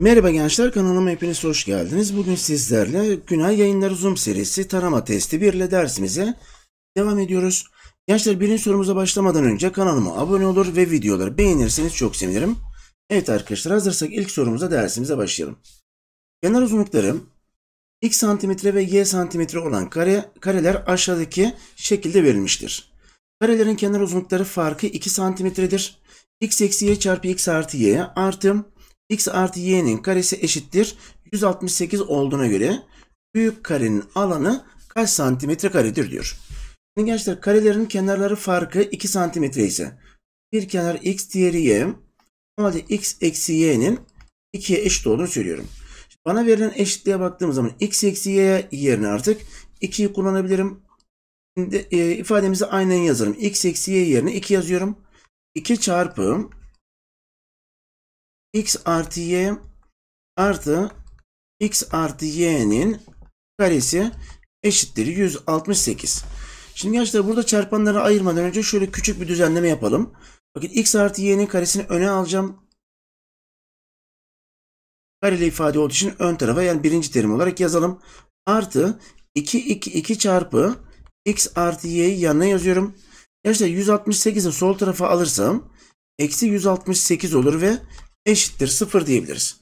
Merhaba gençler kanalıma hepiniz hoş geldiniz. Bugün sizlerle Günay Yayınları Zoom serisi tarama testi 1 ile dersimize devam ediyoruz. Gençler birinci sorumuza başlamadan önce kanalıma abone olur ve videoları beğenirseniz çok sevinirim. Evet arkadaşlar hazırsak ilk sorumuza dersimize başlayalım. Kenar uzunlukları x santimetre ve y santimetre olan kare, kareler aşağıdaki şekilde verilmiştir. Karelerin kenar uzunlukları farkı 2 santimetredir. x eksi y çarpı x artı y artı x artı y'nin karesi eşittir 168 olduğuna göre büyük karenin alanı kaç santimetre karedir diyor. Şimdi gençler karelerin kenarları farkı 2 santimetre ise bir kenar x diğeri y. Normalde x eksi y'nin 2'ye eşit olduğunu söylüyorum. Bana verilen eşitliğe baktığım zaman x eksi y yerine artık 2'yi kullanabilirim e, ifademizi aynen yazarım. X eksi Y yerine 2 yazıyorum. 2 çarpı X artı Y artı X artı Y'nin karesi eşittir 168. Şimdi gençler burada çarpanları ayırmadan önce şöyle küçük bir düzenleme yapalım. Bakın x artı y'nin karesini öne alacağım. Kareli ifade olduğu için ön tarafa yani birinci terim olarak yazalım. Artı 2 2 2 çarpı x artı y'yi yanına yazıyorum. Arkadaşlar 168'i sol tarafa alırsam eksi 168 olur ve eşittir 0 diyebiliriz.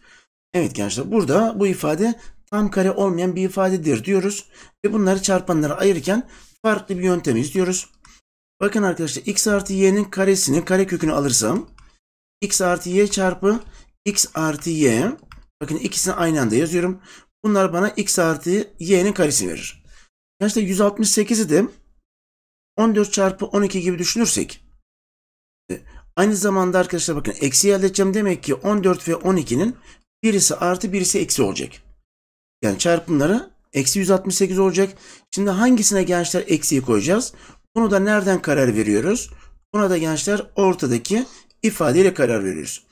Evet gençler burada bu ifade tam kare olmayan bir ifadedir diyoruz. Ve bunları çarpanlara ayırırken farklı bir yöntem izliyoruz. Bakın arkadaşlar x artı y'nin karesini kare kökünü alırsam x artı y çarpı x artı y bakın ikisini aynı anda yazıyorum. Bunlar bana x artı y'nin karesi verir. Gerçekten 168 idim. 14 çarpı 12 gibi düşünürsek. E, aynı zamanda arkadaşlar bakın eksi elde edeceğim. Demek ki 14 ve 12'nin birisi artı birisi eksi olacak. Yani çarpımları eksi 168 olacak. Şimdi hangisine gençler eksiyi koyacağız? Bunu da nereden karar veriyoruz? Buna da gençler ortadaki ifadeyle karar veriyoruz.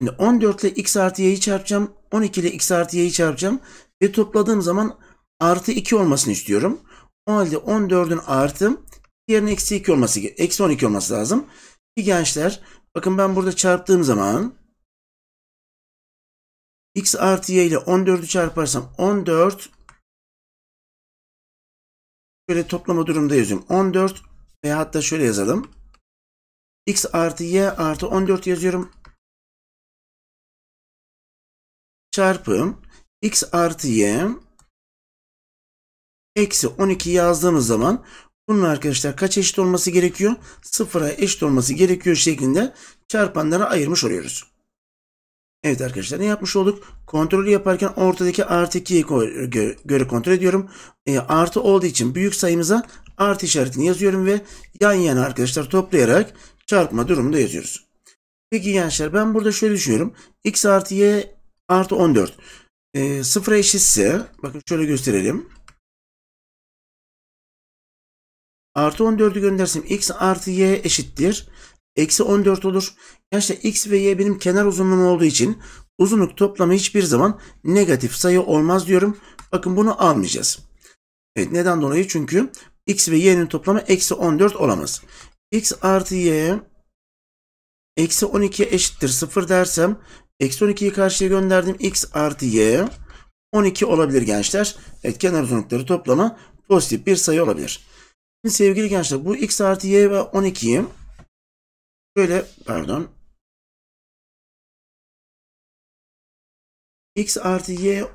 Şimdi 14 ile x artı y'yi çarpacağım. 12 ile x artı y'yi çarpacağım. Ve topladığım zaman artı 2 olmasını istiyorum. O halde 14'ün artı diğerinin eksi 2 olması, eksi 12 olması lazım. Ki gençler bakın ben burada çarptığım zaman x artı y ile 14'ü çarparsam 14 şöyle toplama durumda yazıyorum. 14 veya hatta şöyle yazalım. x artı y artı 14 yazıyorum. Çarpım x artı y eksi 12 yazdığımız zaman bunun arkadaşlar kaç eşit olması gerekiyor? Sıfıra eşit olması gerekiyor şeklinde çarpanlara ayırmış oluyoruz. Evet arkadaşlar ne yapmış olduk? Kontrolü yaparken ortadaki artı 2'ye göre kontrol ediyorum. E, artı olduğu için büyük sayımıza artı işaretini yazıyorum ve yan yana arkadaşlar toplayarak çarpma durumunda yazıyoruz. Peki gençler ben burada şöyle düşünüyorum. X artı Y artı 14. E, sıfıra eşitse bakın şöyle gösterelim. Artı 14'ü göndersem x artı y eşittir. Eksi 14 olur. Gerçi x ve y benim kenar uzunluğum olduğu için uzunluk toplamı hiçbir zaman negatif sayı olmaz diyorum. Bakın bunu almayacağız. Evet neden dolayı? Çünkü x ve y'nin toplamı eksi 14 olamaz. x artı y eksi 12 eşittir 0 dersem eksi 12'yi karşıya gönderdim. x artı y 12 olabilir gençler. Evet kenar uzunlukları toplamı pozitif bir sayı olabilir. Sevgili gençler bu x artı y ve 12'yi şöyle pardon x artı y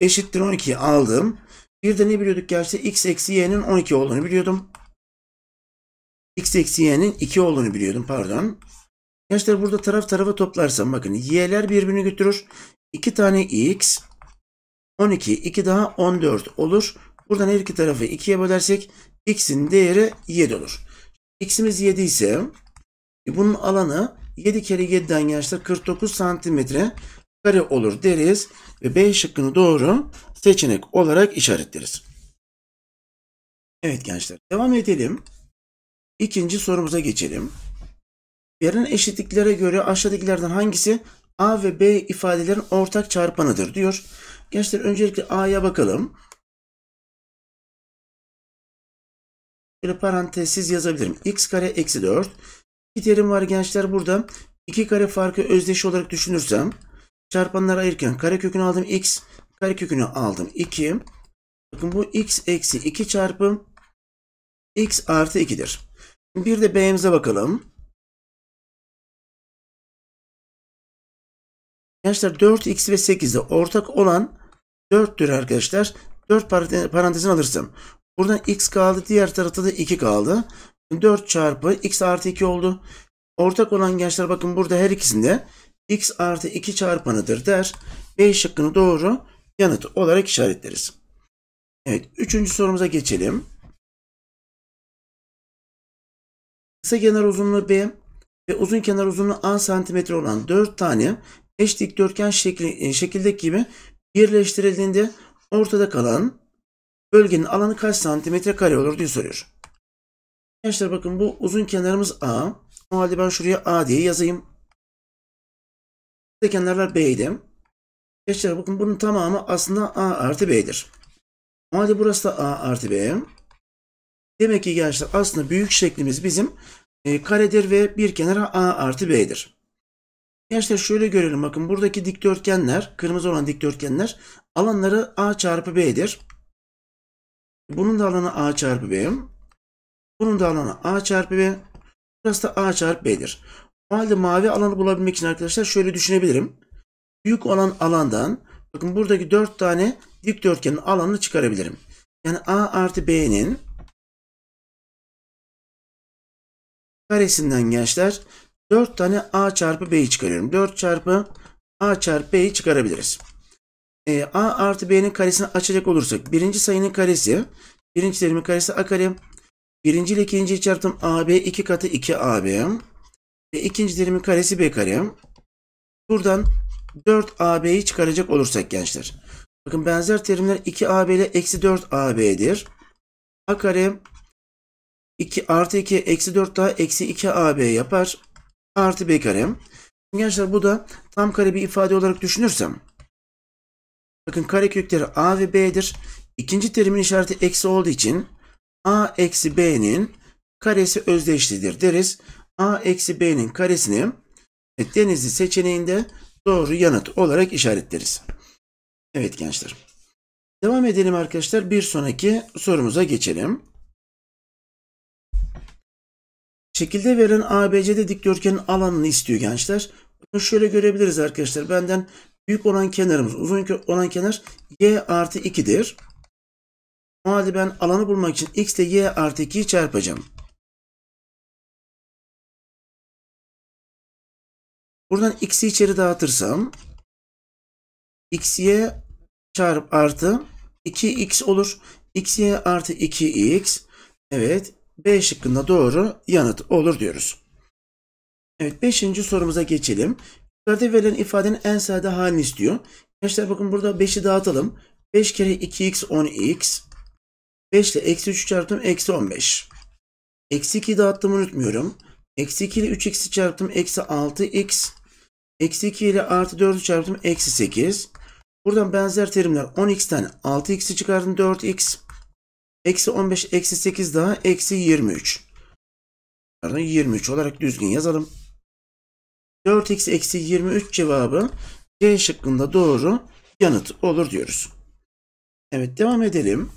eşittir 12'yi aldım. Bir de ne biliyorduk gerçi? x eksi y'nin 12 olduğunu biliyordum. x eksi y'nin 2 olduğunu biliyordum pardon. Gençler burada taraf tarafa toplarsam bakın y'ler birbirini götürür. 2 tane x 12 2 daha 14 olur. Buradan her iki tarafı 2'ye bölersek x'in değeri 7 olur. x'imiz 7 ise e, bunun alanı 7 kere 7'den gençler 49 santimetre kare olur deriz ve B şıkkını doğru seçenek olarak işaretleriz. Evet gençler devam edelim. İkinci sorumuza geçelim. Verilen eşitliklere göre aşağıdakilerden hangisi A ve B ifadelerin ortak çarpanıdır diyor. Gençler öncelikle A'ya bakalım. Şöyle parantezsiz yazabilirim. x kare eksi 4. İki terim var gençler burada. İki kare farkı özdeş olarak düşünürsem çarpanları ayırırken kare kökünü aldım x kare kökünü aldım 2. Bakın bu x eksi 2 çarpı x artı 2'dir. Bir de b'mize bakalım. Gençler 4x ve 8'de ortak olan 4'tür arkadaşlar. 4 parantezini alırsam Buradan x kaldı. Diğer tarafta da 2 kaldı. 4 çarpı x artı 2 oldu. Ortak olan gençler bakın burada her ikisinde x artı 2 çarpanıdır der. B şıkkını doğru yanıt olarak işaretleriz. Evet. Üçüncü sorumuza geçelim. Kısa kenar uzunluğu B ve uzun kenar uzunluğu A santimetre olan 4 tane eş dikdörtgen şekli, e, şekildeki gibi birleştirildiğinde ortada kalan bölgenin alanı kaç santimetre kare olur diye soruyor. Gençler bakın bu uzun kenarımız A. O halde ben şuraya A diye yazayım. Kısa kenarlar B'ydi. Gençler bakın bunun tamamı aslında A artı B'dir. O halde burası da A artı B. Demek ki gençler aslında büyük şeklimiz bizim e, karedir ve bir kenara A artı B'dir. Gençler şöyle görelim bakın buradaki dikdörtgenler, kırmızı olan dikdörtgenler alanları A çarpı B'dir. Bunun da alanı A çarpı B. Bunun da alanı A çarpı B. Burası da A çarpı B'dir. O halde mavi alanı bulabilmek için arkadaşlar şöyle düşünebilirim. Büyük olan alandan bakın buradaki 4 tane dikdörtgenin alanını çıkarabilirim. Yani A artı B'nin karesinden gençler 4 tane A çarpı B'yi çıkarıyorum. 4 çarpı A çarpı B'yi çıkarabiliriz e, a artı b'nin karesini açacak olursak birinci sayının karesi birinci terimin karesi a kare birinci ile ikinciyi çarptım ab iki katı 2 ab ve ikinci terimin karesi b kare buradan 4 ab'yi çıkaracak olursak gençler bakın benzer terimler 2 ab ile eksi 4 ab'dir a kare 2 artı 2 eksi 4 daha eksi 2 ab yapar artı b kare gençler bu da tam kare bir ifade olarak düşünürsem Bakın kare kökleri A ve B'dir. İkinci terimin işareti eksi olduğu için A eksi B'nin karesi özdeşlidir deriz. A eksi B'nin karesini e, denizli seçeneğinde doğru yanıt olarak işaretleriz. Evet gençler. Devam edelim arkadaşlar. Bir sonraki sorumuza geçelim. Şekilde verilen ABC'de dikdörtgenin alanını istiyor gençler. Bunu Şöyle görebiliriz arkadaşlar. Benden Büyük olan kenarımız, uzun olan kenar y artı 2'dir. O halde ben alanı bulmak için x ile y artı 2'yi çarpacağım. Buradan x'i içeri dağıtırsam xy çarp artı 2x olur. xy artı 2x evet B şıkkında doğru yanıt olur diyoruz. Evet beşinci sorumuza geçelim. Yukarıda verilen ifadenin en sade halini istiyor. Gençler bakın burada 5'i dağıtalım. 5 kere 2x 10x. 5 ile eksi 3 çarptım eksi 15. Eksi 2 dağıttım unutmuyorum. Eksi 2 ile 3x'i çarptım eksi 6x. Eksi 2 ile artı 4'ü çarptım eksi 8. Buradan benzer terimler 10x'ten 6x'i çıkardım 4x. Eksi 15 eksi 8 daha eksi 23. 23 olarak düzgün yazalım. 4x eksi 23 cevabı C şıkkında doğru yanıt olur diyoruz. Evet devam edelim.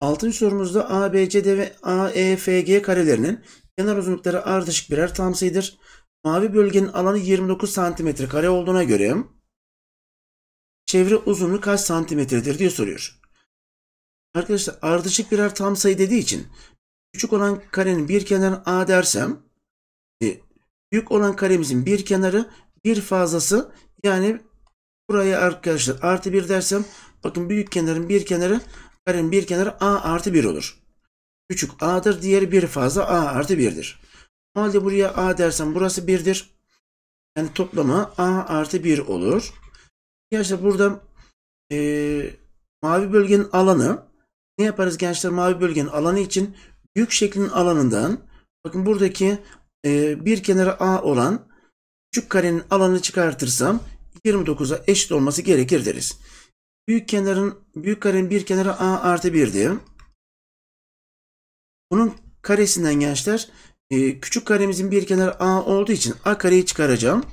6. sorumuzda A, B, C, D ve A, E, F, G karelerinin kenar uzunlukları ardışık birer tam sayıdır. Mavi bölgenin alanı 29 cm kare olduğuna göre çevre uzunluğu kaç santimetredir diye soruyor. Arkadaşlar ardışık birer tam sayı dediği için küçük olan karenin bir kenarına A dersem e, Büyük olan karemizin bir kenarı bir fazlası yani buraya arkadaşlar artı bir dersem bakın büyük kenarın bir kenarı karenin bir kenarı a artı bir olur. Küçük a'dır diğeri bir fazla a artı birdir. O halde buraya a dersem burası birdir. Yani toplama a artı bir olur. Gençler burada e, mavi bölgenin alanı ne yaparız gençler mavi bölgenin alanı için büyük şeklin alanından bakın buradaki ee, bir kenarı A olan küçük karenin alanını çıkartırsam 29'a eşit olması gerekir deriz. Büyük kenarın büyük karenin bir kenarı A artı diye. Bunun karesinden gençler e, küçük karemizin bir kenarı A olduğu için A kareyi çıkaracağım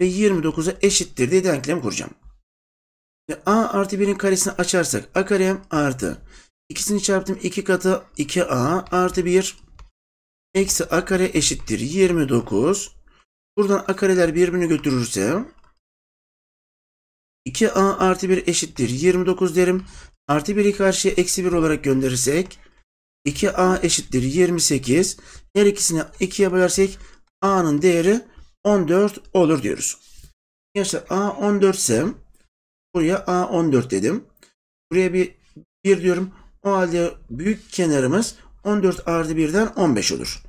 ve 29'a eşittir diye denklem kuracağım. Ve A artı 1'in karesini açarsak A karem artı. İkisini çarptım 2 katı 2A artı 1 Eksi a kare eşittir 29. Buradan a kareler birbirini götürürse 2a artı 1 eşittir 29 derim. Artı 1'i karşıya eksi 1 olarak gönderirsek 2a eşittir 28. Her ikisini 2'ye bölersek a'nın değeri 14 olur diyoruz. Gençler a 14 ise buraya a 14 dedim. Buraya bir 1 diyorum. O halde büyük kenarımız 14 artı 1'den 15 olur.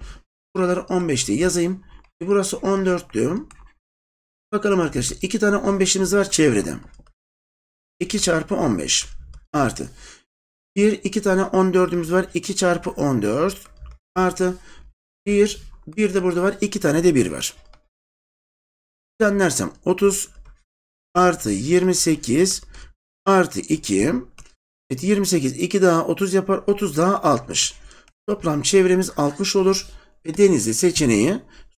Buraları 15 diye yazayım. E, burası diyorum. Bakalım arkadaşlar. 2 tane 15'imiz var çevrede. 2 çarpı 15 artı. 1, 2 tane 14'ümüz var. 2 çarpı 14 artı. 1, 1 de burada var. 2 tane de 1 var. Düzenlersem 30 artı 28 artı 2. Evet 28, 2 daha 30 yapar. 30 daha 60. Toplam çevremiz 60 olur ve denizli seçeneği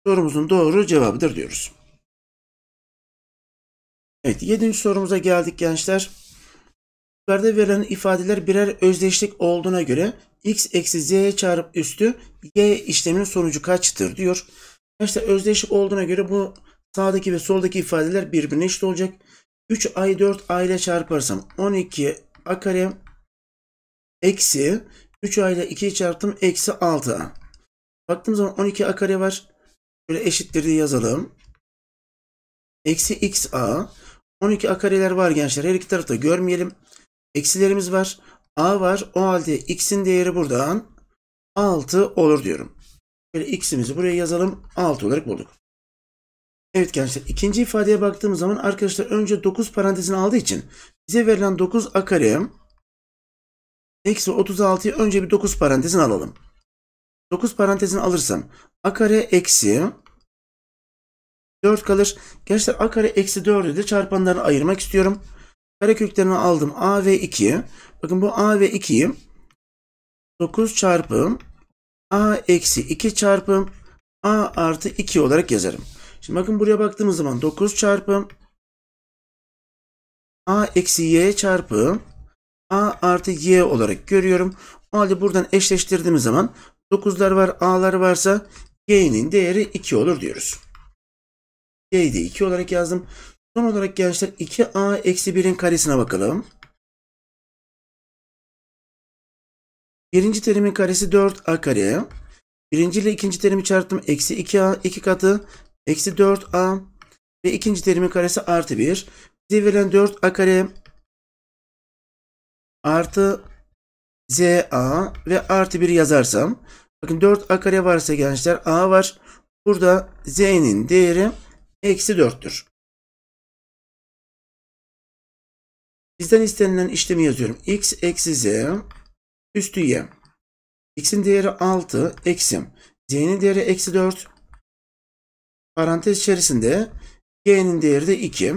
sorumuzun doğru cevabıdır diyoruz. Evet 7. sorumuza geldik gençler. Yukarıda verilen ifadeler birer özdeşlik olduğuna göre x eksi z'ye çarpıp üstü y işleminin sonucu kaçtır diyor. Gençler özdeşlik olduğuna göre bu sağdaki ve soldaki ifadeler birbirine eşit olacak. 3 ay 4 a ile çarparsam 12 a kare eksi 3 a ile 2'yi çarptım. Eksi 6 a. Baktığım zaman 12 a kare var. Şöyle eşittirdi yazalım. Eksi x a. 12 a kareler var gençler. Her iki tarafta görmeyelim. Eksilerimiz var. a var. O halde x'in değeri buradan 6 olur diyorum. Böyle x'imizi buraya yazalım. 6 olarak bulduk. Evet gençler ikinci ifadeye baktığımız zaman arkadaşlar önce 9 parantezini aldığı için bize verilen 9 a kare Eksi 36'yı önce bir 9 parantezin alalım. 9 parantezin alırsam a kare eksi 4 kalır. Gençler a kare eksi 4'ü de çarpanlarını ayırmak istiyorum. Kare köklerini aldım a ve 2. Bakın bu a ve 2'yi 9 çarpı a eksi 2 çarpı a artı 2 olarak yazarım. Şimdi bakın buraya baktığımız zaman 9 çarpı a eksi y çarpı A artı Y olarak görüyorum. O halde buradan eşleştirdiğimiz zaman 9'lar var A'lar varsa Y'nin değeri 2 olur diyoruz. Y'yi de 2 olarak yazdım. Son olarak gençler 2A eksi 1'in karesine bakalım. Birinci terimin karesi 4A kare. Birinci ile ikinci terimi çarptım. Eksi 2A 2 katı. Eksi 4A ve ikinci terimin karesi artı 1. Bize verilen 4A kare artı ZA ve artı 1 yazarsam bakın 4A kare varsa gençler A var. Burada Z'nin değeri eksi 4'tür. Bizden istenilen işlemi yazıyorum. X eksi Z üstü Y. X'in değeri 6 eksim. Z'nin değeri eksi 4. Parantez içerisinde Y'nin değeri de 2.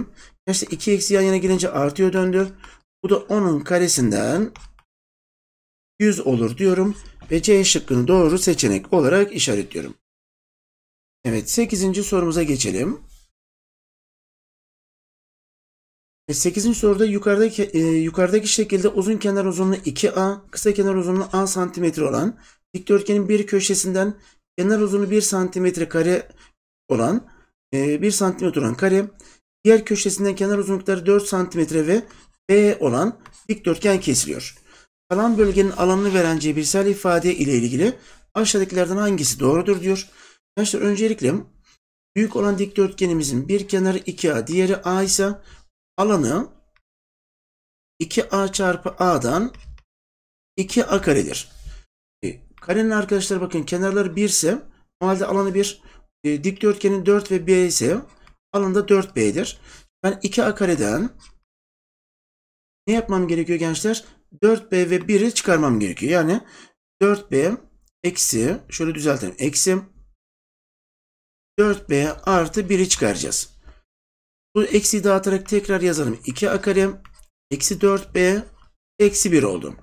Gençler 2 eksi yan yana gelince artıyor döndü. Bu da 10'un karesinden 100 olur diyorum ve C şıkkını doğru seçenek olarak işaretliyorum. Evet 8. sorumuza geçelim. 8. soruda yukarıdaki, e, yukarıdaki şekilde uzun kenar uzunluğu 2A, kısa kenar uzunluğu A santimetre olan dikdörtgenin bir köşesinden kenar uzunluğu 1 santimetre kare olan e, 1 santimetre olan kare diğer köşesinden kenar uzunlukları 4 santimetre ve B olan dikdörtgen kesiliyor. Kalan bölgenin alanını veren cebirsel ifade ile ilgili aşağıdakilerden hangisi doğrudur diyor. Arkadaşlar öncelikle büyük olan dikdörtgenimizin bir kenarı 2A diğeri A ise alanı 2A çarpı A'dan 2A karedir. E, karenin arkadaşlar bakın kenarları 1 ise o halde alanı 1 e, dikdörtgenin 4 ve B ise alanı da 4B'dir. Ben 2A kareden ne yapmam gerekiyor gençler? 4B ve 1'i çıkarmam gerekiyor. Yani 4B eksi şöyle düzeltelim. Eksi 4B artı 1'i çıkaracağız. Bu eksi dağıtarak tekrar yazalım. 2A kare eksi 4B eksi 1 oldu.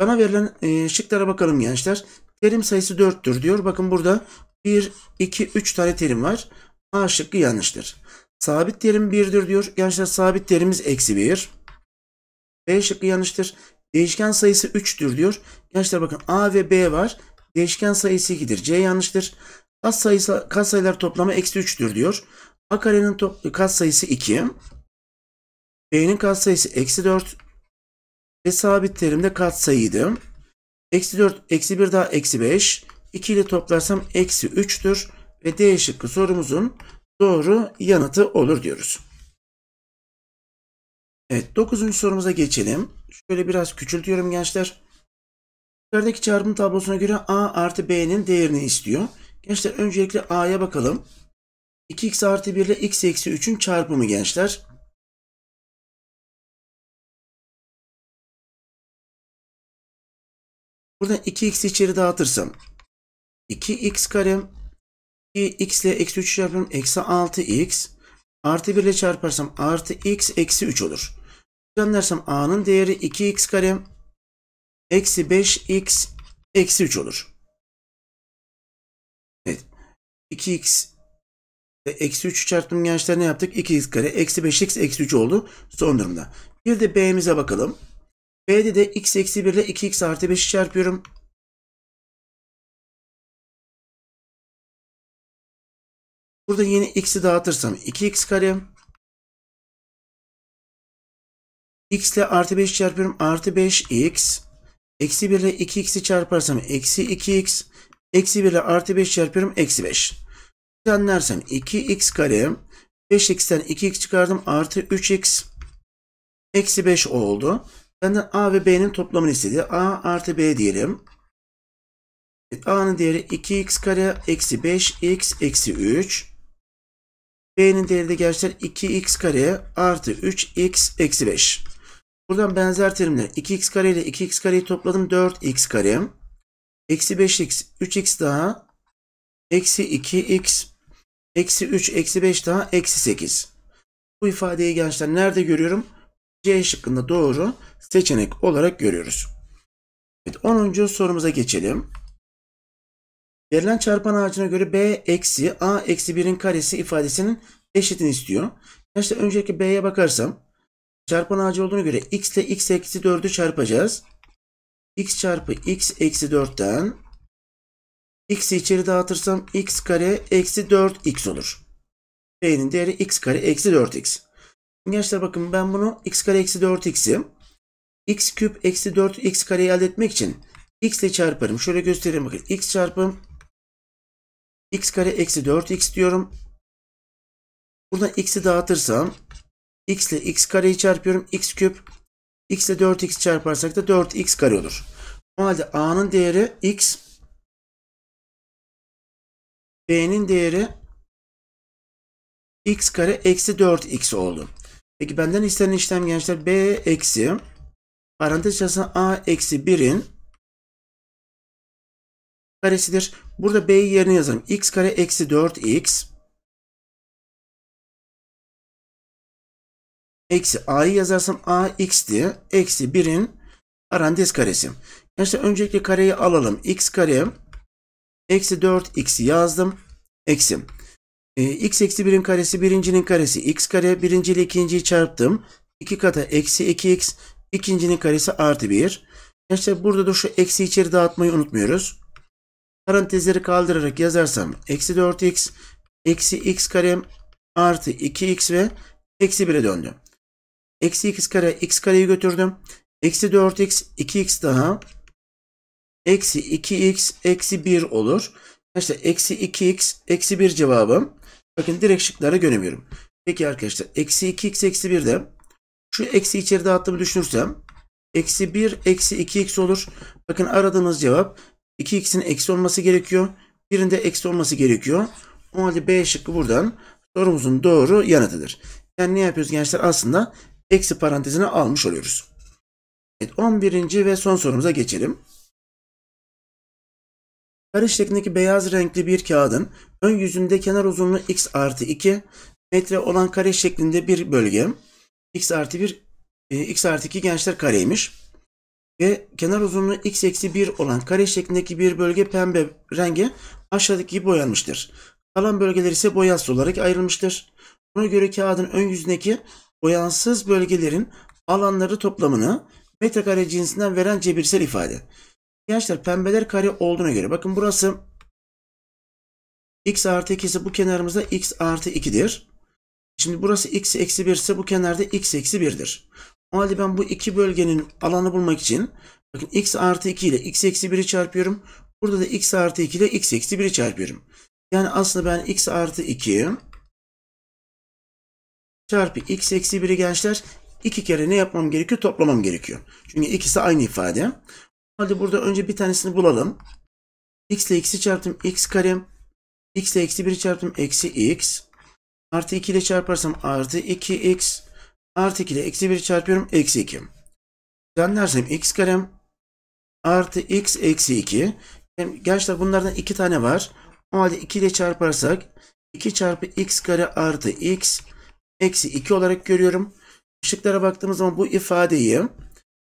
Bana verilen e, şıklara bakalım gençler. Terim sayısı 4'tür diyor. Bakın burada 1, 2, 3 tane terim var. A şıkkı yanlıştır. Sabit terim 1'dir diyor. Gençler sabit terimiz eksi 1. B şıkkı yanlıştır. Değişken sayısı 3'tür diyor. Gençler bakın A ve B var. Değişken sayısı 2'dir. C yanlıştır. Kas sayısı kas sayılar toplamı eksi 3'tür diyor. A karenin top, kas sayısı 2. B'nin kas sayısı eksi 4. Ve sabit terimde de kat sayıydı. Eksi 4, eksi 1 daha eksi 5. 2 ile toplarsam eksi 3'tür. Ve D şıkkı sorumuzun doğru yanıtı olur diyoruz. Evet 9. sorumuza geçelim. Şöyle biraz küçültüyorum gençler. Yukarıdaki çarpım tablosuna göre A artı B'nin değerini istiyor. Gençler öncelikle A'ya bakalım. 2x artı 1 ile x eksi 3'ün çarpımı gençler. Burada 2x içeri dağıtırsam 2x kare, 2x ile eksi 3 çarpım eksi 6x artı 1 ile çarparsam artı x eksi 3 olur. Düzenlersem a'nın değeri 2x kare eksi 5x eksi 3 olur. Evet. 2x ve eksi 3 çarptım gençler ne yaptık? 2x kare eksi 5x eksi 3 oldu son durumda. Bir de b'mize bakalım. B'de de x eksi 1 ile 2x artı 5'i çarpıyorum. Burada yeni x'i dağıtırsam 2x kare x ile artı 5 çarpıyorum. Artı 5x. Eksi 1 ile 2x'i çarparsam eksi 2x. Eksi 1 ile artı 5 çarpıyorum. Eksi 5. Düzenlersem 2x kare. 5x'ten 2x çıkardım. Artı 3x. Eksi 5 oldu. Benden a ve b'nin toplamını istedi. a artı b diyelim. Evet, a'nın değeri 2x kare eksi 5x eksi 3. B'nin değeri de gençler 2x kare artı 3x eksi 5. Buradan benzer terimle 2x kare ile 2x kareyi topladım. 4x kare. Eksi 5x. 3x daha. Eksi 2x. Eksi 3. Eksi 5 daha. Eksi 8. Bu ifadeyi gençler nerede görüyorum? C şıkkında doğru seçenek olarak görüyoruz. Evet 10. sorumuza geçelim. Verilen çarpan ağacına göre b eksi a eksi 1'in karesi ifadesinin eşitini istiyor. Gençler öncelikle b'ye bakarsam Çarpan ağacı olduğuna göre x ile x eksi 4'ü çarpacağız. x çarpı x eksi 4'ten x'i içeri dağıtırsam x kare eksi 4x olur. B'nin değeri x kare eksi 4x. Gençler bakın ben bunu x kare eksi 4x'i x küp eksi 4x kareyi elde etmek için x ile çarparım. Şöyle göstereyim bakın. x çarpım x kare eksi 4x diyorum. Buna x'i dağıtırsam x ile x kareyi çarpıyorum. x küp. x ile 4x çarparsak da 4x kare olur. O halde a'nın değeri x. b'nin değeri x kare eksi 4x oldu. Peki benden istenen işlem gençler b eksi parantez içerisinde a eksi 1'in karesidir. Burada b'yi yerine yazalım. x kare eksi 4x Eksi a'yı yazarsam a x x'ti. Eksi 1'in parantez karesi. İşte öncelikle kareyi alalım. x kare eksi 4 x'i yazdım. Eksi. E, x eksi 1'in karesi birincinin karesi x kare. Birinci ile ikinciyi çarptım. 2 kata eksi 2x. ikincinin karesi artı 1. İşte burada da şu eksi içeri dağıtmayı unutmuyoruz. Parantezleri kaldırarak yazarsam eksi 4x eksi x kare artı 2x ve eksi 1'e döndüm. Eksi x kare x kareyi götürdüm. Eksi 4x 2x daha. Eksi 2x eksi 1 olur. İşte eksi 2x eksi 1 cevabım. Bakın direkt şıklara göremiyorum. Peki arkadaşlar eksi 2x eksi 1 de şu eksi içeri dağıttığımı düşünürsem eksi 1 eksi 2x olur. Bakın aradığımız cevap 2x'in eksi olması gerekiyor. Birinde eksi olması gerekiyor. O halde B şıkkı buradan sorumuzun doğru yanıtıdır. Yani ne yapıyoruz gençler? Aslında eksi parantezine almış oluyoruz. Evet 11. ve son sorumuza geçelim. Kare şeklindeki beyaz renkli bir kağıdın ön yüzünde kenar uzunluğu x artı 2 metre olan kare şeklinde bir bölge x artı 1 e, x artı 2 gençler kareymiş ve kenar uzunluğu x eksi 1 olan kare şeklindeki bir bölge pembe renge aşağıdaki gibi boyanmıştır. Kalan bölgeler ise boyasız olarak ayrılmıştır. Buna göre kağıdın ön yüzündeki boyansız bölgelerin alanları toplamını metrekare cinsinden veren cebirsel ifade. Gençler pembeler kare olduğuna göre bakın burası x artı 2 ise bu kenarımızda x artı 2'dir. Şimdi burası x eksi 1 ise bu kenarda x eksi 1'dir. O halde ben bu iki bölgenin alanı bulmak için bakın x artı 2 ile x eksi 1'i çarpıyorum. Burada da x artı 2 ile x eksi 1'i çarpıyorum. Yani aslında ben x artı 2'yi çarpı x eksi 1'i gençler iki kere ne yapmam gerekiyor? Toplamam gerekiyor. Çünkü ikisi aynı ifade. Hadi burada önce bir tanesini bulalım. x ile x'i çarptım x kare. x ile eksi 1'i çarptım eksi x. Artı 2 ile çarparsam artı 2x. Artı 2 ile eksi 1'i çarpıyorum eksi 2. Ben dersem x kare artı x eksi 2. Yani gençler bunlardan iki tane var. O halde 2 ile çarparsak 2 çarpı x kare artı x eksi 2 olarak görüyorum. Işıklara baktığımız zaman bu ifadeyi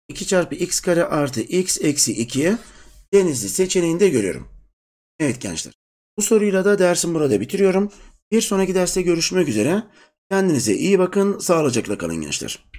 2 çarpı x kare artı x eksi 2 denizli seçeneğinde görüyorum. Evet gençler. Bu soruyla da dersim burada bitiriyorum. Bir sonraki derste görüşmek üzere. Kendinize iyi bakın. Sağlıcakla kalın gençler.